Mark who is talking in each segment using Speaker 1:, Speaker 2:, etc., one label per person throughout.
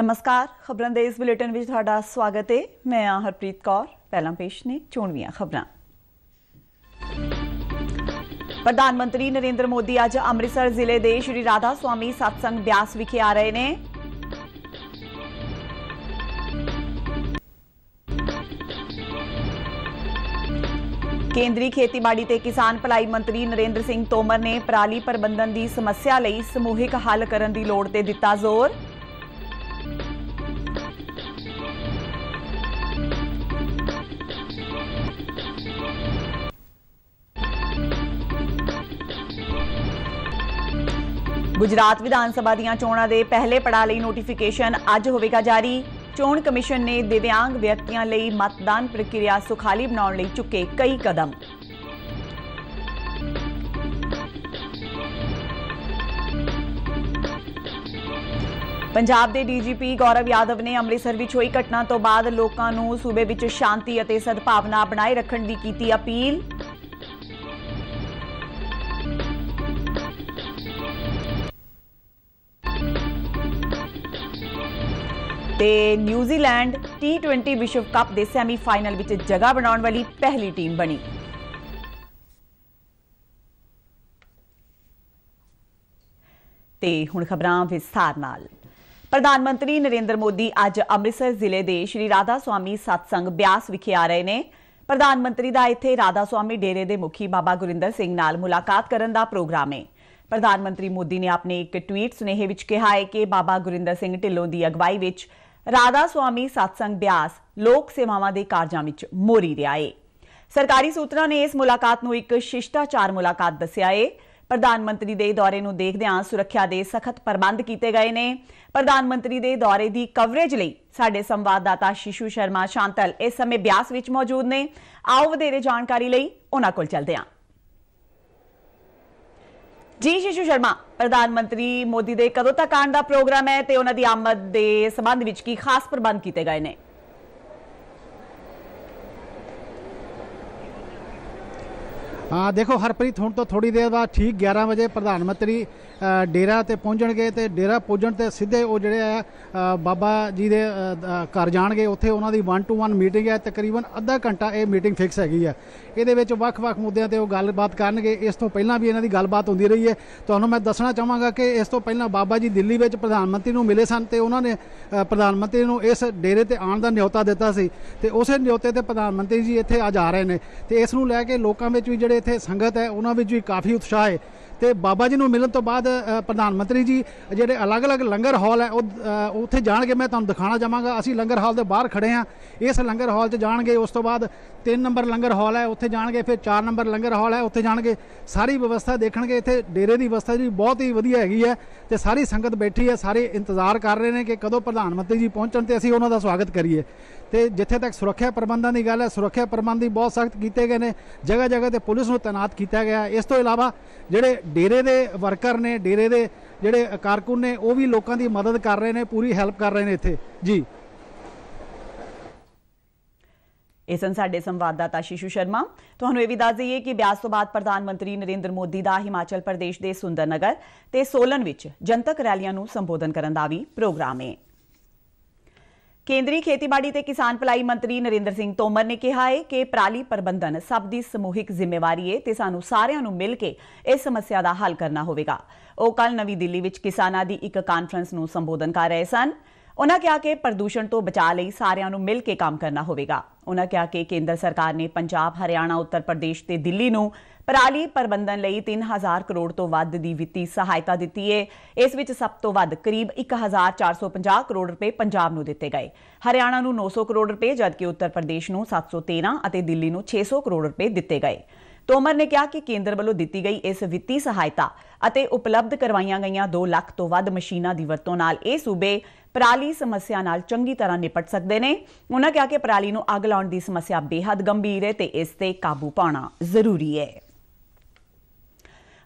Speaker 1: ਨਮਸਕਾਰ ਖਬਰਾਂ ਦੇ ਇਸ ਬੁਲੇਟਿਨ ਵਿੱਚ ਤੁਹਾਡਾ ਸਵਾਗਤ ਹੈ ਮੈਂ ਆ ਹਰਪ੍ਰੀਤ ਕੌਰ ਪਹਿਲਾਂ ਪੇਸ਼ ਨੇ ਚੋਣਵੀਆਂ ਖਬਰਾਂ ਪ੍ਰਧਾਨ ਮੰਤਰੀ ਨਰਿੰਦਰ ਮੋਦੀ ਅੱਜ ਅੰਮ੍ਰਿਤਸਰ ਜ਼ਿਲ੍ਹੇ ਦੇ ਸ਼੍ਰੀ ਰਾਧਾ ਸੁਆਮੀ ਸਤਸੰਗ ਬਿਆਸ ਵਿਖੇ ਆ ਰਹੇ ਨੇ ਕੇਂਦਰੀ ਖੇਤੀਬਾੜੀ ਤੇ ਕਿਸਾਨ ਭਲਾਈ ਮੰਤਰੀ ਨਰਿੰਦਰ ਸਿੰਘ ਤੋਮਰ ਨੇ ਪਰਾਲੀ ਪ੍ਰਬੰਧਨ ਦੀ ਸਮੱਸਿਆ ਲਈ ਸਮੂਹਿਕ ਹੱਲ ਕਰਨ ਦੀ ਲੋੜ ਤੇ ਦਿੱਤਾ ਜ਼ੋਰ ਗੁਜਰਾਤ ਵਿਧਾਨ ਸਭਾ ਦੀਆਂ ਚੋਣਾਂ ਦੇ ਪਹਿਲੇ ਪੜਾਅ ਲਈ ਨੋਟੀਫਿਕੇਸ਼ਨ ਅੱਜ ਹੋਵੇਗਾ ਜਾਰੀ ਚੋਣ ਕਮਿਸ਼ਨ ਨੇ ਦਿਵਿਆਂਗ ਵਿਅਕਤੀਆਂ ਲਈ ਮਤਦਾਨ ਪ੍ਰਕਿਰਿਆ ਸੁਖਾਲੀ ਬਣਾਉਣ ਲਈ ਚੁੱਕੇ ਕਈ ਕਦਮ ਪੰਜਾਬ ਦੇ ਡੀਜੀਪੀ ਗੌਰਵ ਯਾਦਵ ਨੇ ਅੰਮ੍ਰਿਤਸਰ ਵਿੱਚ ਹੋਈ ਘਟਨਾ ਤੋਂ ਬਾਅਦ ਲੋਕਾਂ ਨੂੰ ਸੂਬੇ ਵਿੱਚ ਸ਼ਾਂਤੀ ਅਤੇ ਸਦਭਾਵਨਾ ਬਣਾਈ ਰੱਖਣ ਦੀ ਕੀਤੀ ਅਪੀਲ ਤੇ ਨਿਊਜ਼ੀਲੈਂਡ T20 ਵਿਸ਼ਵ ਕੱਪ ਦੇ ਸੈਮੀਫਾਈਨਲ ਵਿੱਚ ਜਗ੍ਹਾ ਬਣਾਉਣ ਵਾਲੀ ਪਹਿਲੀ ਟੀਮ ਬਣੀ ਤੇ ਹੁਣ ਖਬਰਾਂ ਵਿਸਥਾਰ ਨਾਲ ਪ੍ਰਧਾਨ ਮੰਤਰੀ ਨਰਿੰਦਰ ਮੋਦੀ ਅੱਜ ਅੰਮ੍ਰਿਤਸਰ ਜ਼ਿਲ੍ਹੇ ਦੇ ਸ਼੍ਰੀ ਰਾਧਾ ਸੁਆਮੀ ਸਤਸੰਗ ਬਿਆਸ ਵਿਖੇ ਆ ਰਹੇ ਨੇ ਪ੍ਰਧਾਨ ਮੰਤਰੀ ਦਾ ਇੱਥੇ ਰਾਧਾ ਸੁਆਮੀ ਡੇਰੇ ਦੇ ਮੁਖੀ ਬਾਬਾ ਗੁਰਿੰਦਰ ਸਿੰਘ ਨਾਲ ਮੁਲਾਕਾਤ ਕਰਨ ਦਾ ਪ੍ਰੋਗਰਾਮ ਹੈ ਪ੍ਰਧਾਨ ਮੰਤਰੀ ਮੋਦੀ ਨੇ ਆਪਣੇ ਇੱਕ ਟਵੀਟ ਸੁਨੇਹੇ ਵਿੱਚ ਕਿਹਾ ਹੈ ਕਿ ਬਾਬਾ ਗੁਰਿੰਦਰ ਸਿੰਘ ਢਿੱਲੋਂ ਦੀ ਅਗਵਾਈ ਵਿੱਚ ਰਾਧਾ ਸੁਆਮੀ satsang ਬਿਆਸ ਲੋਕ ਸੇਵਾਵਾਂ ਦੇ ਕਾਰਜਾਂ ਵਿੱਚ ਮੋਰੀ ਰਿਹਾ ਏ ਸਰਕਾਰੀ ਸੂਤਰਾਂ ਨੇ ਇਸ ਮੁਲਾਕਾਤ ਨੂੰ ਇੱਕ ਸ਼ਿਸ਼ਟਾਚਾਰ ਮੁਲਾਕਾਤ ਦੱਸਿਆ ਏ ਪ੍ਰਧਾਨ ਮੰਤਰੀ ਦੇ ਦੌਰੇ ਨੂੰ ਦੇਖਦਿਆਂ ਸੁਰੱਖਿਆ ਦੇ ਸਖਤ ਪ੍ਰਬੰਧ ਕੀਤੇ ਗਏ ਨੇ ਪ੍ਰਧਾਨ ਮੰਤਰੀ ਦੇ ਦੌਰੇ ਦੀ ਕਵਰੇਜ ਲਈ ਸਾਡੇ ਸੰਵਾਦਦਾਤਾ ਸ਼ਿਸ਼ੂ ਸ਼ਰਮਾ ਸ਼ਾਂਤਲ ਇਸ ਸਮੇਂ ਬਿਆਸ ਵਿੱਚ ਮੌਜੂਦ ਨੇ ਆਓ ਵਧੇਰੇ ਜਾਣਕਾਰੀ ਲਈ ਉਹਨਾਂ ਕੋਲ ਚਲਦੇ ਹਾਂ ਜੀ ਸ਼ਿਸ਼ੂ ਸ਼ਰਮਾ ਪ੍ਰਧਾਨ ਮੰਤਰੀ ਮੋਦੀ ਦੇ ਕਦੋਂ ਤੱਕ ਆਣ ਦਾ ਪ੍ਰੋਗਰਾਮ ਹੈ ਤੇ ਉਹਨਾਂ ਦੀ ਆਮਦ ਦੇ ਸਬੰਧ ਵਿੱਚ ਕੀ ਖਾਸ ਪ੍ਰਬੰਧ ਕੀਤੇ ਗਏ ਨੇ
Speaker 2: ਆ ਦੇਖੋ ਹਰਪ੍ਰੀਤ ਹੁਣ ਤੋਂ ਥੋੜੀ ਦੇਰ ਬਾਅਦ ਠੀਕ 11 ਵਜੇ ਪ੍ਰਧਾਨ ਮੰਤਰੀ ਡੇਰਾ ਤੇ ਪਹੁੰਚਣਗੇ ਤੇ ਡੇਰਾ ਪਹੁੰਚਣ ਤੇ ਸਿੱਧੇ ਉਹ ਜਿਹੜੇ ਆ ਬਾਬਾ ਜੀ ਦੇ ਘਰ ਜਾਣਗੇ ਉੱਥੇ ਉਹਨਾਂ ਦੀ 1 ਟੂ 1 ਮੀਟਿੰਗ ਹੈ ਤਕਰੀਬਨ ਅੱਧਾ ਘੰਟਾ ਇਹ ਮੀਟਿੰਗ ਫਿਕਸ ਹੈਗੀ ਆ ਇਹਦੇ ਵਿੱਚ ਵੱਖ-ਵੱਖ ਮੁੱਦਿਆਂ ਤੇ ਉਹ ਗੱਲਬਾਤ ਕਰਨਗੇ ਇਸ ਤੋਂ ਪਹਿਲਾਂ ਵੀ ਇਹਨਾਂ ਦੀ ਗੱਲਬਾਤ ਹੁੰਦੀ ਰਹੀ ਹੈ ਤੁਹਾਨੂੰ ਮੈਂ ਦੱਸਣਾ ਚਾਹਾਂਗਾ ਕਿ ਇਸ ਤੋਂ ਪਹਿਲਾਂ ਬਾਬਾ ਜੀ ਦਿੱਲੀ ਵਿੱਚ ਪ੍ਰਧਾਨ ਮੰਤਰੀ ਨੂੰ ਮਿਲੇ ਸਨ ਤੇ ਉਹਨਾਂ ਨੇ ਪ੍ਰਧਾਨ ਮੰਤਰੀ ਨੂੰ ਇਸ ਡੇਰੇ ਤੇ ਆਉਣ ਦਾ ਨਿਯੋਤਾ ਦਿੱਤਾ ਸੀ ਤੇ ਉਸੇ ਨਿਯੋਤੇ ਤੇ ਪ੍ਰਧਾਨ ਮੰਤਰੀ ਜੀ ਇੱਥੇ ਆ ਜਾ ਰਹੇ ਨੇ ਤੇ ਇਸ ਨੂੰ ਲੈ ਕੇ ਲੋਕਾਂ ਵਿੱਚ ਵੀ ਜਿਹੜੇ ਇੱਥੇ ਸੰਗਤ ਹੈ ਉਹਨਾਂ ਵਿੱਚ ਵੀ ਕਾਫੀ ਉਤਸ਼ਾਹ ਹੈ ਤੇ ਬਾਬਾ ਜੀ ਨੂੰ ਮਿਲਣ ਤੋਂ ਬਾਅਦ ਪ੍ਰਧਾਨ ਮੰਤਰੀ ਜੀ ਜਿਹੜੇ ਅਲੱਗ-ਅਲੱਗ ਲੰਗਰ ਹਾਲ ਹੈ ਉਹ ਉੱਥੇ ਜਾਣਗੇ ਮੈਂ ਤੁਹਾਨੂੰ ਦਿਖਾਣਾ ਜਾਵਾਂਗਾ ਅਸੀਂ ਲੰਗਰ ਹਾਲ ਦੇ ਬਾਹਰ ਖੜੇ ਆ ਇਸ ਲੰਗਰ ਹਾਲ 'ਚ ਜਾਣਗੇ ਉਸ ਤੋਂ ਬਾਅਦ 3 ਨੰਬਰ ਲੰਗਰ ਹਾਲ ਹੈ ਉੱਥੇ ਜਾਣਗੇ ਫਿਰ 4 ਨੰਬਰ ਲੰਗਰ ਹਾਲ ਹੈ ਉੱਥੇ ਜਾਣਗੇ ਸਾਰੀ ਵਿਵਸਥਾ ਦੇਖਣਗੇ ਇੱਥੇ ਡੇਰੇ ਦੀ ਵਿਵਸਥਾ ਜੀ ਬਹੁਤ ਹੀ ਵਧੀਆ ਹੈਗੀ ਹੈ ਤੇ ਸਾਰੀ ਸੰਗਤ ਬੈਠੀ ਹੈ ਸਾਰੇ ਇੰਤਜ਼ਾਰ ਕਰ ਰਹੇ ਨੇ ਕਿ ਕਦੋਂ ਪ੍ਰਧਾਨ ਮੰਤਰੀ ਜੀ ਪਹੁੰਚਣ ਤੇ ਅਸੀਂ ਉਹਨਾਂ ਦਾ ਸਵਾਗਤ ਕਰੀਏ ਤੇ ਜਿੱਥੇ ਤੱਕ ਸੁਰੱਖਿਆ ਪ੍ਰਬੰਧਾਂ ਦੀ ਗੱਲ ਹੈ ਸੁਰੱਖਿਆ ਪ੍ਰਬੰਧ ਵੀ ਬਹੁਤ ਸਖਤ ਕੀਤੇ ਗਏ ਨੇ ਜਗ੍ਹਾ ਜਗ੍ਹਾ ਤੇ ਪੁਲਿਸ ਨੂੰ ਤਾਇਨਾਤ ਕੀਤਾ ਗਿਆ ਇਸ ਤੋਂ ਇਲਾਵਾ ਜਿਹੜੇ ਡੇਰੇ ਦੇ ਵਰਕਰ ਨੇ ਡੇਰੇ ਦੇ ਜਿਹੜੇ ਕਾਰਕੁਨ ਨੇ ਉਹ ਵੀ ਲੋਕਾਂ ਦੀ ਮਦਦ ਕਰ ਰਹੇ ਨੇ ਪੂਰੀ ਹੈਲਪ ਕਰ ਰਹੇ ਨੇ ਇੱਥੇ ਜੀ
Speaker 1: ਇਸਨ ਸਾਡੇ ਸੰਵਾਦਦਾਤਾ ਸ਼ਿਸ਼ੂ ਸ਼ਰਮਾ ਤੁਹਾਨੂੰ ਇਹ ਵੀ ਦੱਸ ਦਈਏ ਕਿ ਬਿਆਸ ਤੋਂ ਬਾਅਦ ਪ੍ਰਧਾਨ ਮੰਤਰੀ ਨਰਿੰਦਰ ਮੋਦੀ ਦਾ ਹਿਮਾਚਲ ਪ੍ਰਦੇਸ਼ ਦੇ ਸੁੰਦਰਨਗਰ ਤੇ ਸੋਲਨ ਵਿੱਚ ਜਨਤਕ ਰੈਲੀਆਂ ਨੂੰ ਸੰਬੋਧਨ ਕਰਨ ਦਾ ਵੀ ਪ੍ਰੋਗਰਾਮ ਹੈ ਕੇਂਦਰੀ ਖੇਤੀਬਾੜੀ ਤੇ ਕਿਸਾਨ ਭਲਾਈ ਮੰਤਰੀ ਨਰਿੰਦਰ ਸਿੰਘ ਤੋਮਰ ਨੇ ਕਿਹਾ ਹੈ ਕਿ ਪ੍ਰਾਲੀ ਪ੍ਰਬੰਧਨ ਸਭ ਦੀ ਸਮੂਹਿਕ ਜ਼ਿੰਮੇਵਾਰੀ ਹੈ ਤੇ ਸਾਨੂੰ ਸਾਰਿਆਂ ਨੂੰ ਮਿਲ ਕੇ ਇਸ ਸਮੱਸਿਆ ਦਾ ਹੱਲ ਕਰਨਾ ਹੋਵੇਗਾ ਉਹ ਕੱਲ ਨਵੀਂ ਦਿੱਲੀ ਵਿੱਚ ਕਿਸਾਨਾਂ ਦੀ ਇੱਕ ਕਾਨਫਰੰਸ ਨੂੰ ਸੰਬੋਧਨ ਕਰ ਰਹੇ ਸਨ ਉਹਨਾਂ ਕਿਹਾ ਕਿ ਪ੍ਰਦੂਸ਼ਣ ਤੋਂ ਬਚਾ ਲਈ ਸਾਰਿਆਂ ਨੂੰ ਮਿਲ ਕੇ ਕੰਮ ਕਰਨਾ ਹੋਵੇਗਾ ਉਹਨਾਂ ਕਿਹਾ ਕਿ ਕੇਂਦਰ ਸਰਕਾਰ ਨੇ ਪੰਜਾਬ ਹਰਿਆਣਾ ਉੱਤਰ ਪ੍ਰਦੇਸ਼ ਤੇ ਦਿੱਲੀ ਨੂੰ ਪਰਾਲੀ ਪ੍ਰਬੰਧਨ ਲਈ 3000 ਕਰੋੜ ਤੋਂ ਵੱਧ ਦੀ ਵਿੱਤੀ ਸਹਾਇਤਾ ਦਿੱਤੀ ਹੈ ਇਸ ਵਿੱਚ ਸਭ ਤੋਂ ਵੱਧ ਕਰੀਬ 1450 ਕਰੋੜ ਰੁਪਏ ਪੰਜਾਬ ਨੂੰ ਦਿੱਤੇ ਗਏ ਹਰਿਆਣਾ ਨੂੰ 900 ਕਰੋੜ ਰੁਪਏ ਜਦਕਿ ਉੱਤਰ ਪ੍ਰਦੇਸ਼ ਨੂੰ 713 ਅਤੇ ਦਿੱਲੀ ਨੂੰ 600 ਕਰੋੜ ਰੁਪਏ ਦਿੱਤੇ ਗਏ ਤੋਮਰ ਨੇ ਕਿਹਾ ਕਿ ਕੇਂਦਰ ਵੱਲੋਂ ਦਿੱਤੀ ਗਈ ਇਸ ਵਿੱਤੀ ਸਹਾਇਤਾ ਅਤੇ ਉਪਲਬਧ ਕਰਵਾਈਆਂ ਗਈਆਂ 2 ਲੱਖ ਤੋਂ ਵੱਧ ਮਸ਼ੀਨਾਂ ਦੀ ਵਰਤੋਂ ਨਾਲ ਇਹ ਸੂਬੇ ਪਰਾਲੀ ਸਮੱਸਿਆ ਨਾਲ ਚੰਗੀ ਤਰ੍ਹਾਂ ਨਿਪਟ ਸਕਦੇ ਨੇ ਉਹਨਾਂ ਕਿਹਾ ਕਿ ਪਰਾਲੀ ਨੂੰ ਅੱਗ ਲਾਉਣ ਦੀ ਸਮੱਸਿਆ ਬੇहद ਗੰਭੀਰ ਹੈ ਤੇ ਇਸ ਤੇ ਕਾਬੂ ਪਾਉਣਾ ਜ਼ਰੂਰੀ ਹੈ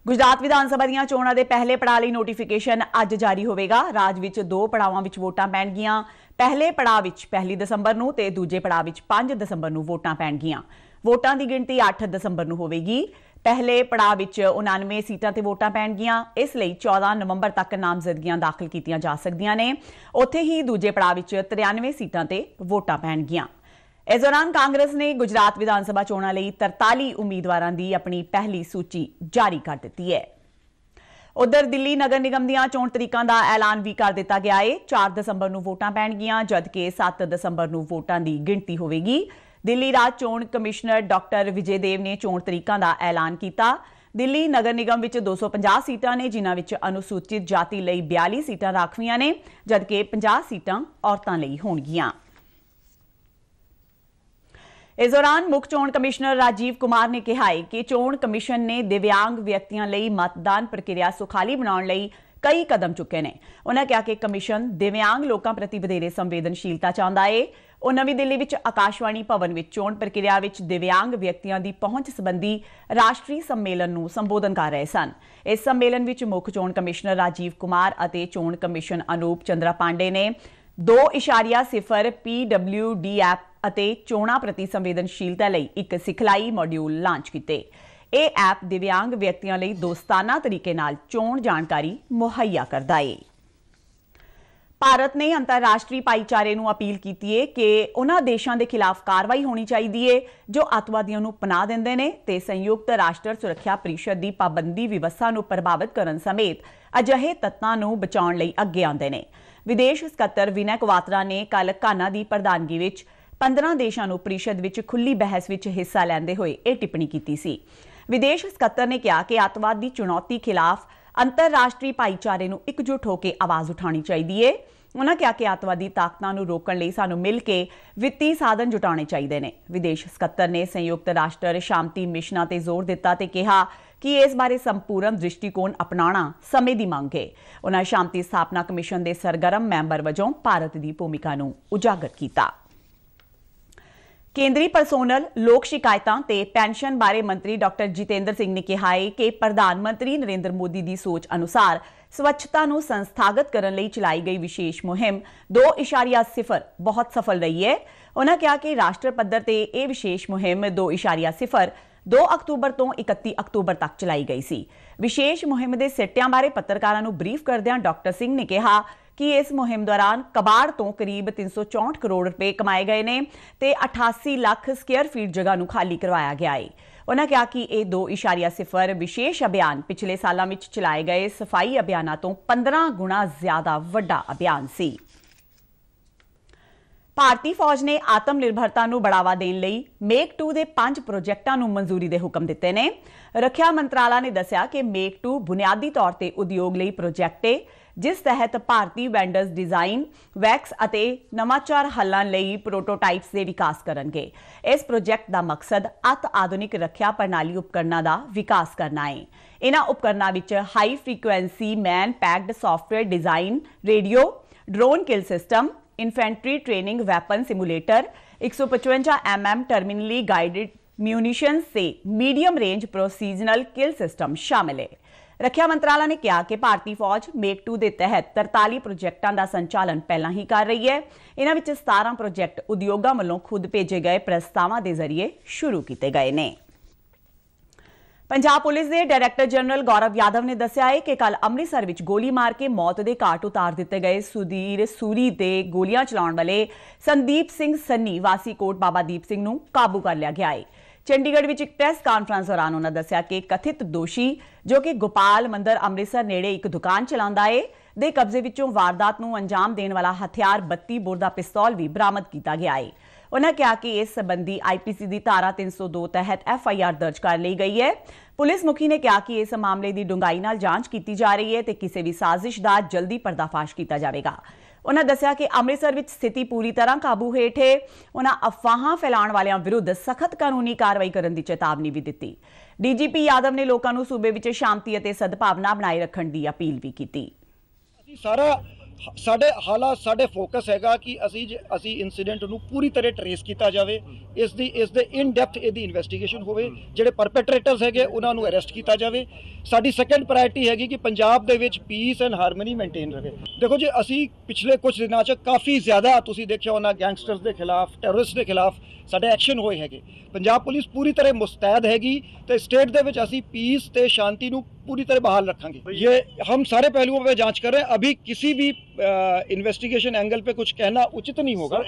Speaker 1: ਗੁਜਰਾਤ ਵਿਧਾਨ ਸਭਾ ਦੀਆਂ ਚੋਣਾਂ ਦੇ ਪਹਿਲੇ ਪੜਾਅ ਲਈ ਨੋਟੀਫਿਕੇਸ਼ਨ ਅੱਜ ਜਾਰੀ ਹੋਵੇਗਾ ਰਾਜ ਵਿੱਚ ਦੋ ਪੜਾਵਾਂ ਵਿੱਚ ਵੋਟਾਂ ਪੈਣਗੀਆਂ ਪਹਿਲੇ ਪੜਾਅ ਵਿੱਚ 1 ਦਸੰਬਰ ਨੂੰ ਤੇ ਦੂਜੇ ਪੜਾਅ ਵਿੱਚ 5 ਦਸੰਬਰ ਨੂੰ ਵੋਟਾਂ ਪੈਣਗੀਆਂ ਵੋਟਾਂ ਦੀ ਗਿਣਤੀ 8 ਦਸੰਬਰ ਨੂੰ ਹੋਵੇਗੀ ਪਹਿਲੇ ਪੜਾਅ ਵਿੱਚ 99 ਸੀਟਾਂ ਤੇ ਵੋਟਾਂ ਪੈਣਗੀਆਂ ਇਸ ਲਈ 14 ਨਵੰਬਰ ਤੱਕ ਨਾਮਜ਼ਦਗੀਆਂ ਦਾਖਲ ਕੀਤੀਆਂ ਜਾ ਸਕਦੀਆਂ ਨੇ ਉੱਥੇ ਹੀ ਦੂਜੇ ਪੜਾਅ ਵਿੱਚ 93 ਸੀਟਾਂ ਤੇ ਵੋਟਾਂ ਪੈਣਗੀਆਂ ਇਸ ਦੌਰਾਨ ਕਾਂਗਰਸ ਨੇ ਗੁਜਰਾਤ ਵਿਧਾਨ ਸਭਾ ਚੋਣਾਂ ਲਈ 43 ਉਮੀਦਵਾਰਾਂ ਦੀ ਆਪਣੀ ਪਹਿਲੀ ਸੂਚੀ ਜਾਰੀ ਕਰ ਦਿੱਤੀ ਹੈ ਉਧਰ ਦਿੱਲੀ ਨਗਰ ਨਿਗਮ ਦੀਆਂ ਚੋਣ ਤਰੀਕਾਂ ਦਾ ਐਲਾਨ ਵੀ ਕਰ ਦਿੱਤਾ ਗਿਆ ਹੈ 4 ਦਸੰਬਰ ਨੂੰ ਵੋਟਾਂ ਪੈਣਗੀਆਂ ਜਦਕਿ 7 ਦਸੰਬਰ ਨੂੰ ਵੋਟਾਂ ਦੀ ਗਿਣਤੀ ਹੋਵੇਗੀ ਦਿੱਲੀ ਰਾਜ ਚੋਣ ਕਮਿਸ਼ਨਰ ਡਾਕਟਰ ਵਿਜੇ ਦੇਵ ਨੇ ਚੋਣ ਤਰੀਕਾਂ ਦਾ ਐਲਾਨ ਕੀਤਾ ਦਿੱਲੀ ਨਗਰ ਨਿਗਮ ਵਿੱਚ 250 ਸੀਟਾਂ ਨੇ ਜਿਨ੍ਹਾਂ ਵਿੱਚ ਅਨੁਸੂਚਿਤ ਜਾਤੀ ਲਈ 42 ਸੀਟਾਂ ਰਾਖਵੀਆਂ ਨੇ ਜਦਕਿ 50 ਸੀਟਾਂ ਔਰਤਾਂ ਲਈ ਹੋਣਗੀਆਂ ਇਸ ਦੌਰਾਨ ਮੁੱਖ ਚੋਣ ਕਮਿਸ਼ਨਰ ਰਾਜੀਵ ਕੁਮਾਰ ਨੇ ਕਿਹਾ ਹੈ ਕਿ ਚੋਣ ਕਮਿਸ਼ਨ ਨੇ ਦਿਵਿਆਂਗ ਵਿਅਕਤੀਆਂ ਲਈ ਮਤਦਾਨ ਪ੍ਰਕਿਰਿਆ ਸੁਖਾਲੀ ਬਣਾਉਣ ਲਈ ਕਈ ਕਦਮ ਚੁੱਕੇ ਨੇ ਉਹਨਾਂ ਕਿਹਾ ਕਿ ਕਮਿਸ਼ਨ ਦਿਵਿਆਂਗ ਲੋਕਾਂ ਪ੍ਰਤੀ ਵਧੇਰੇ ਸੰਵੇਦਨਸ਼ੀਲਤਾ ਚਾਹੁੰਦਾ ਏ ਉਹ ਨਵੀਂ ਦਿੱਲੀ ਵਿੱਚ ਆਕਾਸ਼ਵਾਣੀ ਭਵਨ ਵਿੱਚ ਚੋਣ ਪ੍ਰਕਿਰਿਆ ਵਿੱਚ ਦਿਵਿਆਂਗ ਵਿਅਕਤੀਆਂ ਦੀ ਪਹੁੰਚ ਸੰਬੰਧੀ ਰਾਸ਼ਟਰੀ ਸੰਮੇਲਨ ਨੂੰ ਸੰਬੋਧਨ ਕਰ ਰਹੇ ਸਨ ਇਸ ਸੰਮੇਲਨ ਵਿੱਚ ਮੁੱਖ ਚੋਣ ਕਮਿਸ਼ਨਰ ਰਾਜੀਵ ਕੁਮਾਰ ਅਤੇ ਚੋਣ ਕਮਿਸ਼ਨ ਅਨੂਪ ਚੰਦਰਾ ਪਾਂਡੇ ਨੇ 2.0 PWD ਐਪ ਅਤੇ ਚੋਣਾਂ ਪ੍ਰਤੀ ਸੰਵੇਦਨਸ਼ੀਲਤਾ ਲਈ ਇੱਕ ਸਿਖਲਾਈ ਮੋਡਿਊਲ ਲਾਂਚ ਕੀਤੇ ਇਹ ਐਪ ਦਿਵਿਆਂਗ ਵਿਅਕਤੀਆਂ ਲਈ ਦੋਸਤਾਨਾ ਤਰੀਕੇ ਨਾਲ ਚੋਣ ਜਾਣਕਾਰੀ ਮੁਹੱਈਆ ਕਰਦਾ ਹੈ ਭਾਰਤ ਨੇ ਅੰਤਰਰਾਸ਼ਟਰੀ ਭਾਈਚਾਰੇ ਨੂੰ ਅਪੀਲ ਕੀਤੀ ਹੈ ਕਿ ਉਹਨਾਂ ਦੇਸ਼ਾਂ ਦੇ ਖਿਲਾਫ ਕਾਰਵਾਈ ਹੋਣੀ ਚਾਹੀਦੀ ਹੈ ਜੋ ਅਤਵਾਦੀਆਂ ਨੂੰ ਪਨਾਹ ਦਿੰਦੇ ਨੇ ਤੇ ਸੰਯੁਕਤ ਰਾਸ਼ਟਰ ਸੁਰੱਖਿਆ ਪਰਿਸ਼ਦ ਦੀ ਪਾਬੰਦੀ ਵਿਵਸਥਾ ਨੂੰ ਪ੍ਰਭਾਵਿਤ ਕਰਨ ਸਮੇਤ ਅਜਿਹੇ ਤੱਤਾਂ ਨੂੰ ਬਚਾਉਣ ਲਈ ਅੱਗੇ ਆਉਂਦੇ ਨੇ ਵਿਦੇਸ਼ ਸਕੱਤਰ ਵਿਨੈ ਕਵਾਤਰਾ ਨੇ ਕੱਲ ਕਾਨਾ ਦੀ ਪ੍ਰਧਾਨਗੀ ਵਿੱਚ 15 ਦੇਸ਼ਾਂ ਨੂੰ ਪਰਿਸ਼ਦ ਵਿੱਚ ਖੁੱਲੀ ਬਹਿਸ ਵਿੱਚ ਹਿੱਸਾ ਲੈਂਦੇ ਹੋਏ ਇਹ ਟਿੱਪਣੀ ਕੀਤੀ ਸੀ ਵਿਦੇਸ਼ ਸਕੱਤਰ ਨੇ ਕਿਹਾ ਕਿ ਆਤਵਾਦ ਦੀ ਚੁਣੌਤੀ ਖਿਲਾਫ ਅੰਤਰਰਾਸ਼ਟਰੀ ਭਾਈਚਾਰੇ ਨੂੰ ਇਕਜੁੱਟ ਹੋ ਕੇ ਆਵਾਜ਼ ਉਠਾਉਣੀ ਚਾਹੀਦੀ ਏ ਉਹਨਾਂ ਕਿਹਾ ਕਿ ਆਤਵਾਦੀ ਤਾਕਤਾਂ ਨੂੰ ਰੋਕਣ ਲਈ ਸਾਨੂੰ ਮਿਲ ਕੇ ਵਿੱਤੀ ਸਾਧਨ ਜੁਟਾਉਣੇ ਚਾਹੀਦੇ ਨੇ ਵਿਦੇਸ਼ ਸਕੱਤਰ ਨੇ ਸੰਯੁਕਤ ਰਾਸ਼ਟਰ ਸ਼ਾਂਤੀ ਮਿਸ਼ਨਾਂ ਤੇ ਜ਼ੋਰ ਦਿੱਤਾ ਤੇ ਕਿਹਾ ਕਿ ਇਸ ਬਾਰੇ ਸੰਪੂਰਨ ਦ੍ਰਿਸ਼ਟੀਕੋਣ ਅਪਣਾਉਣਾ ਸਮੇਂ ਦੀ ਮੰਗ ਹੈ ਉਹਨਾਂ ਸ਼ਾਂਤੀ ਸਥਾਪਨਾ ਕਮਿਸ਼ਨ ਦੇ ਸਰਗਰਮ ਮੈਂਬਰ ਵਜੋਂ ਭਾਰਤ ਦੀ ਭੂਮਿਕਾ ਨੂੰ ਉਜਾਗਰ ਕੀਤਾ ਕੇਂਦਰੀ ਪਰਸੋਨਲ ਲੋਕ ਸ਼ਿਕਾਇਤਾਂ ਤੇ ਪੈਨਸ਼ਨ ਬਾਰੇ ਮੰਤਰੀ ਡਾਕਟਰ ਜਿਤੇਂਦਰ ਸਿੰਘ ਨੇ ਕਿਹਾ ਹੈ ਕਿ ਪ੍ਰਧਾਨ ਮੰਤਰੀ ਨਰਿੰਦਰ ਮੋਦੀ ਦੀ ਸੋਚ ਅਨੁਸਾਰ ਸਵੱਛਤਾ ਨੂੰ ਸੰਸਥਾਗਤ ਕਰਨ ਲਈ ਚਲਾਈ ਗਈ ਵਿਸ਼ੇਸ਼ ਮੁਹਿੰਮ 2.0 ਬਹੁਤ ਸਫਲ ਰਹੀ ਹੈ ਉਹਨਾਂ ਕਿਹਾ ਕਿ ਰਾਸ਼ਟਰ ਪੱਧਰ ਤੇ ਇਹ ਵਿਸ਼ੇਸ਼ ਮੁਹਿੰਮ 2.0 2 ਅਕਤੂਬਰ ਤੋਂ 31 ਅਕਤੂਬਰ ਤੱਕ ਚਲਾਈ ਗਈ ਸੀ ਵਿਸ਼ੇਸ਼ ਮੁਹਿੰਮ ਦੇ ਸਿੱਟਿਆਂ ਬਾਰੇ ਪੱਤਰਕਾਰਾਂ ਨੂੰ ਬਰੀਫ ਕਰਦਿਆਂ ਡਾਕਟਰ ਸਿੰਘ ਨੇ ਕਿਹਾ ਕਿ ਇਸ ਮੁਹਿੰਮ ਦੌਰਾਨ ਕਬਾੜ ਤੋਂ ਕਰੀਬ 364 ਕਰੋੜ ਰੁਪਏ ਕਮਾਏ ਗਏ ਨੇ ਤੇ 88 ਲੱਖ ਸਕੁਅਰ ਫੀਟ ਜਗ੍ਹਾ ਨੂੰ ਖਾਲੀ ਕਰਵਾਇਆ ਗਿਆ ਹੈ ਉਹਨਾਂ ਕਿਹਾ ਕਿ ਇਹ 2.0 ਵਿਸ਼ੇਸ਼ ਅਭਿਆਨ ਪਿਛਲੇ ਸਾਲਾਂ ਵਿੱਚ ਚਲਾਏ ਗਏ ਸਫਾਈ ਅਭਿਆਨਾਂ ਤੋਂ 15 ਗੁਣਾ ਜ਼ਿਆਦਾ ਵੱਡਾ ਅਭਿਆਨ ਸੀ ਭਾਰਤੀ ਫੌਜ ਨੇ ਆਤਮ ਨਿਰਭਰਤਾ ਨੂੰ ਬੜਾਵਾ ਦੇਣ ਲਈ ਮੇਕ 2 ਦੇ 5 ਪ੍ਰੋਜੈਕਟਾਂ ਨੂੰ ਮਨਜ਼ੂਰੀ ਦੇ ਹੁਕਮ ਦਿੱਤੇ ਨੇ ਰੱਖਿਆ ਮੰਤਰਾਲਾ ਨੇ ਦੱਸਿਆ ਕਿ ਮੇਕ 2 ਬੁਨਿਆਦੀ ਤੌਰ ਤੇ ਉਦਯੋਗ ਲਈ ਪ੍ਰੋਜੈਕਟ ਹੈ ਜਿਸ ਤਹਿਤ ਭਾਰਤੀ ਵੈਂਡਰਸ ਡਿਜ਼ਾਈਨ ਵੈਕਸ ਅਤੇ ਨਵਾਚਾਰ ਹੱਲਾਂ ਲਈ ਪ੍ਰੋਟੋਟਾਈਪਸ ਦੇ ਵਿਕਾਸ ਕਰਨਗੇ ਇਸ ਪ੍ਰੋਜੈਕਟ ਦਾ ਮਕਸਦ ਅਤ ਆਧੁਨਿਕ ਰੱਖਿਆ ਪ੍ਰਣਾਲੀ ਉਪਕਰਨਾਂ ਦਾ ਵਿਕਾਸ ਕਰਨਾ ਹੈ ਇਹਨਾਂ ਉਪਕਰਨਾਂ ਵਿੱਚ high frequency man packed software design radio drone kill system infantry training weapon simulator 155 mm terminally guided munition ਸੇ medium range precision kill system ਸ਼ਾਮਲ ਹੈ ਰੱਖਿਆ ਮੰਤਰਾਲਾ ਨੇ ਕਿਹਾ ਕਿ ਭਾਰਤੀ ਫੌਜ ਮੇਕ 2 ਦੇ ਤਹਿਤ 43 ਪ੍ਰੋਜੈਕਟਾਂ ਦਾ ਸੰਚਾਲਨ ਪਹਿਲਾਂ ਹੀ ਕਰ ਰਹੀ ਹੈ ਇਹਨਾਂ ਵਿੱਚ 17 ਪ੍ਰੋਜੈਕਟ ਉਦਯੋਗਾਂ ਵੱਲੋਂ ਖੁਦ ਭੇਜੇ ਗਏ ਪ੍ਰਸਤਾਵਾਂ ਦੇ ਜ਼ਰੀਏ ਸ਼ੁਰੂ ਕੀਤੇ ਗਏ ਨੇ ਪੰਜਾਬ ਪੁਲਿਸ ਦੇ ਡਾਇਰੈਕਟਰ ਜਨਰਲ ਗੌਰਵ ਯਾਦਵ ਨੇ ਦੱਸਿਆ ਹੈ ਕਿ ਕੱਲ ਅੰਮ੍ਰਿਤਸਰ ਵਿੱਚ ਗੋਲੀ ਮਾਰ ਕੇ ਮੌਤ ਦੇ ਘਾਟ ਉਤਾਰ ਦਿੱਤੇ ਗਏ ਸੁਧੀਰ ਸੂਰੀ ਦੇ ਗੋਲੀਆਂ ਚਲਾਉਣ ਵਾਲੇ ਸੰਦੀਪ ਸਿੰਘ ਸੰਨੀ ਵਾਸੀ ਕੋਟ ਬਾਬਾ ਦੀਪ ਸਿੰਘ ਨੂੰ ਕਾਬੂ ਕਰ ਲਿਆ ਗਿਆ ਹੈ ਚੰਡੀਗੜ੍ਹ ਵਿੱਚ ਇੱਕ ਪ੍ਰੈਸ ਕਾਨਫਰੰਸ ਦੌਰਾਨ ਉਹਨਾਂ ਦੱਸਿਆ ਕਿ ਕਥਿਤ ਦੋਸ਼ੀ ਜੋ ਕਿ ਗੋਪਾਲ ਮੰਦਰ ਅੰਮ੍ਰਿਤਸਰ ਨੇੜੇ ਇੱਕ ਦੁਕਾਨ ਚਲਾਉਂਦਾ ਏ ਦੇ ਕਬਜ਼ੇ ਵਿੱਚੋਂ ਵਾਰਦਾਤ ਨੂੰ ਅੰਜਾਮ ਦੇਣ ਵਾਲਾ ਹਥਿਆਰ 32 ਬੋਰ ਦਾ ਪਿਸਤੌਲ ਵੀ ਬਰਾਮਦ ਕੀਤਾ ਗਿਆ ਏ ਉਹਨਾਂ ਕਿਹਾ ਕਿ ਇਸ ਸਬੰਧੀ ਆਈਪੀਸੀ ਦੀ ਧਾਰਾ 302 ਤਹਿਤ ਐਫਆਈਆਰ ਦਰਜ ਕਰ ਲਈ ਗਈ ਹੈ ਪੁਲਿਸ ਮੁਖੀ ਨੇ ਕਿਹਾ ਕਿ ਇਸ ਮਾਮਲੇ ਦੀ ਡੂੰਘਾਈ ਨਾਲ ਜਾਂਚ ਕੀਤੀ ਜਾ ਰਹੀ ਹੈ ਤੇ ਕਿਸੇ ਵੀ ਸਾਜ਼ਿਸ਼ ਦਾ ਜਲਦੀ ਪਰਦਾਫਾਸ਼ ਕੀਤਾ ਜਾਵੇਗਾ ਉਹਨਾਂ ਦੱਸਿਆ ਕਿ ਅੰਮ੍ਰਿਤਸਰ ਵਿੱਚ ਸਥਿਤੀ ਪੂਰੀ ਤਰ੍ਹਾਂ ਕਾਬੂ ਹੇਠ ਹੈ ਉਹਨਾਂ ਅਫਵਾਹਾਂ ਫੈਲਾਉਣ ਵਾਲਿਆਂ ਵਿਰੁੱਧ ਸਖਤ ਕਾਨੂੰਨੀ ਕਾਰਵਾਈ ਕਰਨ ਦੀ ਚੇਤਾਵਨੀ ਵੀ ਦਿੱਤੀ ਡੀਜੀਪੀ ਯਾਦਵ ਨੇ ਲੋਕਾਂ ਨੂੰ ਸੂਬੇ ਵਿੱਚ ਸ਼ਾਂਤੀ ਅਤੇ ਸਦਭਾਵਨਾ ਬਣਾਈ ਰੱਖਣ ਦੀ ਅਪੀਲ ਵੀ ਕੀਤੀ ਅਸੀਂ ਸਾਰਾ ਸਾਡੇ ਹਾਲਾ ਸਾਡੇ ਫੋਕਸ ਹੈਗਾ
Speaker 2: ਕਿ ਅਸੀਂ ਅਸੀਂ ਇਨਸੀਡੈਂਟ ਨੂੰ ਪੂਰੀ ਤਰ੍ਹਾਂ ਟਰੇਸ ਕੀਤਾ ਜਾਵੇ ਇਸ ਦੀ ਇਸ ਦੇ ਇਨ ਡੈਪਥ ਇਹਦੀ ਇਨਵੈਸਟੀਗੇਸ਼ਨ ਹੋਵੇ ਜਿਹੜੇ ਪਰਪੈਟਰੇਟਰਸ ਹੈਗੇ ਉਹਨਾਂ ਨੂੰ ਅਰੈਸਟ ਕੀਤਾ ਜਾਵੇ ਸਾਡੀ ਸੈਕੰਡ ਪ੍ਰਾਇੋਰਟੀ ਹੈਗੀ ਕਿ ਪੰਜਾਬ ਦੇ ਵਿੱਚ ਪੀਸ ਐਂਡ ਹਾਰਮਨੀ ਮੇਨਟੇਨ ਰਹੇ ਦੇਖੋ ਜੀ ਅਸੀਂ ਪਿਛਲੇ ਕੁਝ ਦਿਨਾਂ 'ਚ ਕਾਫੀ ਜ਼ਿਆਦਾ ਤੁਸੀਂ ਦੇਖਿਆ ਉਹਨਾਂ ਗੈਂਗਸਟਰਸ ਦੇ ਖਿਲਾਫ ਟੈਰਰਿਸਟ ਦੇ ਖਿਲਾਫ ਸਾਡੇ ਐਕਸ਼ਨ ਹੋਏ ਹੈਗੇ ਪੰਜਾਬ ਪੁਲਿਸ ਪੂਰੀ ਤਰ੍ਹਾਂ ਮੁਸਤੈਦ ਹੈਗੀ ਤੇ ਸਟੇਟ ਦੇ ਵਿੱਚ ਅਸੀਂ ਪੀਸ ਤੇ ਸ਼ਾਂਤੀ ਨੂੰ ਪੂਰੀ ਤਰ੍ਹਾਂ ਬਹਾਲ ਰੱਖਾਂਗੇ ਇਹ ਹਮ ਸਾਰੇ ਪਹਿਲੂਆਂ 'ਤੇ जांच ਕਰ ਰਹੇ ਹਾਂ ਅਭੀ ਕਿਸੇ ਵੀ ਇਨਵੈਸਟੀਗੇਸ਼ਨ ਐਂਗਲ पे ਕੁਝ ਕਹਿਣਾ
Speaker 1: ਉਚਿਤ ਨਹੀਂ ਹੋਗਾ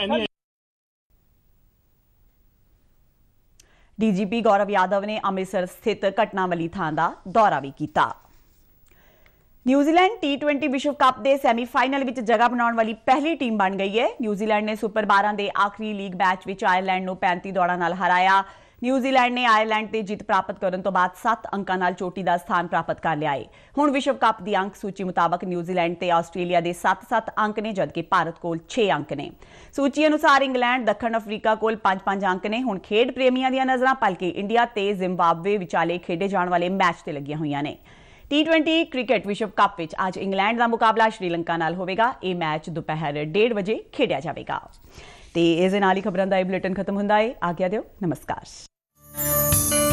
Speaker 1: ਡੀਜੀਪੀ ਗੌਰਵ ਯਾਦਵ ਨੇ ਅੰਮ੍ਰਿਤਸਰ ਸਥਿਤ ਘਟਨਾਵਲੀ ਥਾਂ ਦਾ ਦੌਰਾ ਵੀ ਕੀਤਾ ਨਿਊਜ਼ੀਲੈਂਡ T20 ਵਿਸ਼ਵ ਕੱਪ ਦੇ ਸੈਮੀਫਾਈਨਲ ਵਿੱਚ ਜਗ੍ਹਾ ਬਣਾਉਣ ਵਾਲੀ ਪਹਿਲੀ ਟੀਮ ਬਣ ਗਈ ਹੈ ਨਿਊਜ਼ੀਲੈਂਡ ਨੇ ਸੁਪਰ 12 ਦੇ ਆਖਰੀ ਲੀਗ ਮੈਚ ਵਿੱਚ ਆਇਰਲੈਂਡ ਨੂੰ 35 ਦੌੜਾਂ ਨਾਲ ਹਰਾਇਆ ਨਿਊਜ਼ੀਲੈਂਡ ਨੇ ਆਇਰਲੈਂਡ ਤੇ ਜਿੱਤ ਪ੍ਰਾਪਤ ਕਰਨ ਤੋਂ ਬਾਅਦ 7 ਅੰਕਾਂ ਨਾਲ ਚੋਟੀ ਦਾ ਸਥਾਨ ਪ੍ਰਾਪਤ ਕਰ ਲਿਆ ਹੈ ਹੁਣ ਵਿਸ਼ਵ ਕੱਪ ਦੀ ਅੰਕ ਸੂਚੀ ਮੁਤਾਬਕ ਨਿਊਜ਼ੀਲੈਂਡ ਤੇ ਆਸਟ੍ਰੇਲੀਆ ਦੇ 7-7 ਅੰਕ ਨੇ ਜਦਕਿ ਭਾਰਤ ਕੋਲ 6 ਅੰਕ ਨੇ ਸੂਚੀ ਅਨੁਸਾਰ ਇੰਗਲੈਂਡ ਦੱਖਣ ਅਫਰੀਕਾ ਕੋਲ 5-5 ਅੰਕ ਨੇ ਹੁਣ ਖੇਡ ਪ੍ਰੇਮੀਆਂ ਦੀਆਂ ਨਜ਼ਰਾਂ ਪਲਕੇ ਇੰਡੀਆ ਤੇ ਜ਼ਿੰਬਾਬਵੇ ਵਿਚਾਲੇ ਖੇਡੇ ਜਾਣ ਵਾਲੇ ਮੈਚ ਤੇ ਲੱਗੀਆਂ ਹੋਈਆਂ ਨੇ T20 ਕ੍ਰਿਕਟ ਵਿਸ਼ਵ ਕੱਪ ਵਿੱਚ ਅੱਜ ਇੰਗਲੈਂਡ ਦਾ ਮੁਕਾਬਲਾ ਸ਼੍ਰੀਲੰਕਾ ਨਾਲ ਹੋਵੇਗਾ ਇਹ ਮੈਚ ਦੁਪਹਿਰ 1:30 ਵਜੇ ਖੇਡਿਆ ਜਾਵੇਗਾ ਤੇ ਇਸ ਨਾਲ ਹੀ ਖਬਰਾਂ ਦਾ ਇਹ ਬੁਲੇਟਿਨ ਖਤਮ ਹੁੰਦਾ ਹੈ ਆਗਿਆ ਦਿਓ ਨਮਸਕਾਰ